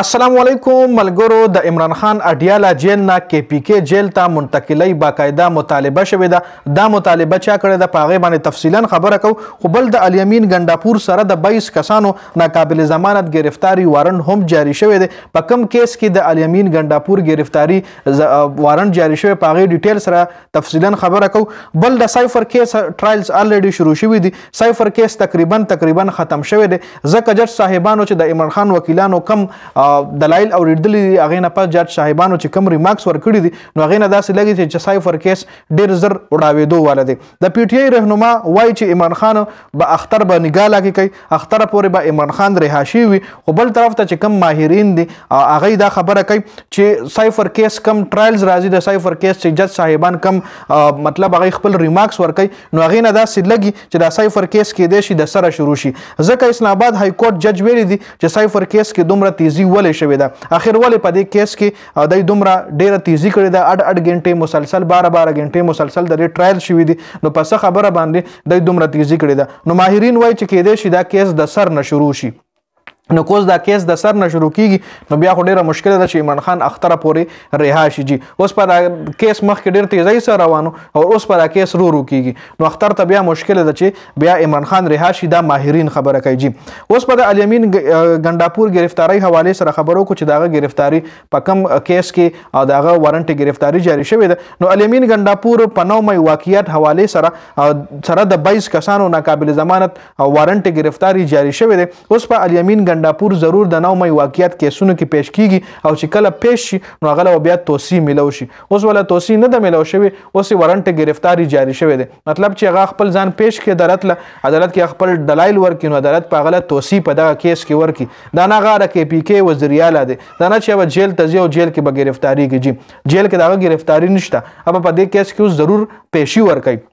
السلام علیکم ملګرو د عمران خان اډیالا جیل نه کی پی کی جیل ته منتقلی باقاعده مطالبه شوې ده دا مطالبه چا کړې ده په هغه باندې تفصیلا خبره کو خو بل د الیمین ګنڈاپور سره د 22 کسانو ناقابل ضمانت گرفتاری وارن هم جاری شوې ده په کم کیس کې د الیمین ګنڈاپور گرفتاری وارن جاری شوی په هغه ډیټیل سره تفصیلا خبره کو بل د سایفر کیس ټرایلز الریډي شروع شوې دي سایفر کیس تقریبا تقریبا ختم شوې ده زکه جج صاحبانو چې د عمران خان وکیلانو کم دلایل او ریډل هغه نه پات جج صاحبانو چې کم ریمارکس ورکړي دي نو هغه نه داسې لګي چې صحیح فر کیس ډیر زر وډاوېدو والے دي د پی ټی آی رهنما وایي چې ایمان خان به اختر به نګاله کې کوي اختر پورې به ایمان خان رهاشي وي خو بل طرف ته چې کم ماهرین دي هغه دا خبره کوي چې سایفر کیس کم ټرایلز راځي د سایفر کیس چې جج صاحبان کم مطلب هغه خپل ریمارکس ورکي نو هغه نه دا سلګي چې دا سایفر کیس کې د شي د سره شروع شي ځکه اسلام آباد های کورټ جج ویلي دي چې سایفر کیس کې دومره تیزی ولې شوې ده اخر ولې په دې کیس کې دای دومره ډیره تیزی کړې ده اډ اډ غنټې مسلسل 12 12 غنټې مسلسل د ټرایل شوې دي نو پس خبره باندې دای دومره تیزی کړې ده نو ماهرین وایي چې کېدې شي دا کیس د سر نه شروع شي نو کوز دا کیس د سر نه شروع کیږي نو بیا خو ډیره مشکله ده چې عمران خان اختره پورې رها شي جی اوس په دا کیس مخ کې ډیر تیزی سره روانو او اوس په دا کیس رو رو کیږي نو اختر ته بیا مشکله ده چې بیا عمران خان رها شي دا ماهرین خبره کوي جی اوس په د الیمین ګنداپور گرفتاری حواله سره خبرو کو چې داغه گرفتاری په کم کیس کې او داغه وارنټ گرفتاری جاری شوی ده نو الیمین ګنداپور په نو مې واقعیت حواله سره سره د 22 کسانو ناقابل ضمانت او وارنټ گرفتاری جاری شوی ده اوس په الیمین ګنداپور ضرور د نو مې واقعیت کیسونو کې پیش کیږي او چې کله پیش شي نو هغه بیا توصیه ملو شي اوس ولا توصیه نه ده ملو شوی اوس ورنټ گرفتاری جاری شوی دی مطلب چې هغه خپل ځان پیش کې عدالت له عدالت کې خپل دلایل ورکې نو عدالت په غلط توصیه په دغه کیس کې ورکې دا نه غاره کې پی کې وزریاله دی دا نه چې به جیل تځي او جیل کې به گرفتاری کیږي جیل کې دغه گرفتاری نشته اوب په دې کیس کې ضرور پیشي ورکړي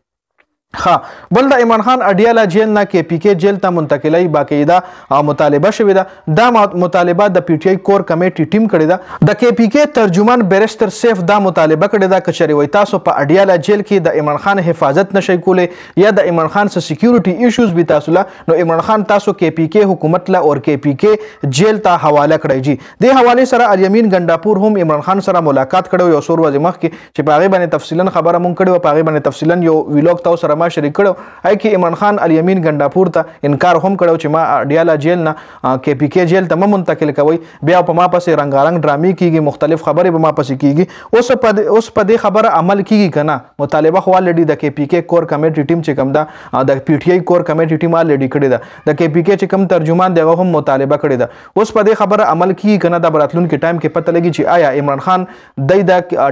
خا بل د ایمان خان اډیالا جیل نه کې پی کې جیل ته منتقلی باقاعده مطالبه شوې ده دا مطالبه د پی ټی آی کور کمیټې ټیم کړې ده د کې پی کې ترجمان بیرستر سیف دا مطالبه کړې ده کچری وای تاسو په اډیالا جیل کې د ایمان خان حفاظت نشي کولای یا د ایمان خان سره سکیورټي ایشوز به تاسو له نو ایمان خان تاسو کې پی کې حکومت له اور کې پی کې جیل ته حواله کړی جی د حواله سره الیمین ګنداپور هم ایمان خان سره ملاقات کړو یو سور وځ مخ کې چې پاغه باندې تفصیلا خبره مونږ کړو پاغه باندې تفصیلا یو ویلوګ تاسو سره ما شریک کړو اې کې عمران خان الیمین ګنداپور ته انکار هم کړو چې ما ډیالا جیل نه کې پی کې جیل ته منتقل کوي بیا په ما پسې رنگارنګ ډرامي کیږي مختلف خبرې په ما پسې کیږي اوس په اوس په دې خبره عمل کیږي کنه مطالبه خو الریډي د کې پی کې کور کمیټي ټیم چې کوم دا د پی ټی آی کور کمیټي ټیم الریډي کړی دا د کې پی کې چې کوم ترجمان دغه هم مطالبه کړی دا اوس په دې خبره عمل کیږي کنه دا براتلون کې ټایم کې پته لګي چې آیا عمران خان د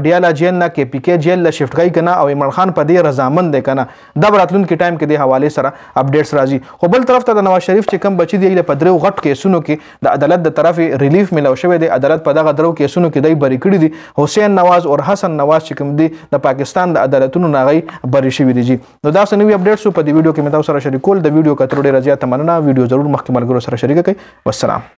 ډیالا جیل نه کې پی کې جیل له شفټ کوي کنه او عمران خان په دې رضامند دی کنه د براتلون کې ټایم کې د حواله سره اپډیټس راځي خو بل طرف ته د نواز شریف چې کم بچی دی له پدریو غټ کیسونو کې د عدالت د طرف ریلیف ملو شوی دی عدالت په دغه درو کیسونو کې دی بری کړی دی حسین نواز او حسن نواز چې کوم دی د پاکستان د عدالتونو ناغي بری شوی دی نو دا څه نوې اپډیټس په دې ویډیو کې مې تاسو سره شریکول د ویډیو کتر ډیر زیات مننه ویډیو ضرور مخکې ملګرو سره شریک کړئ والسلام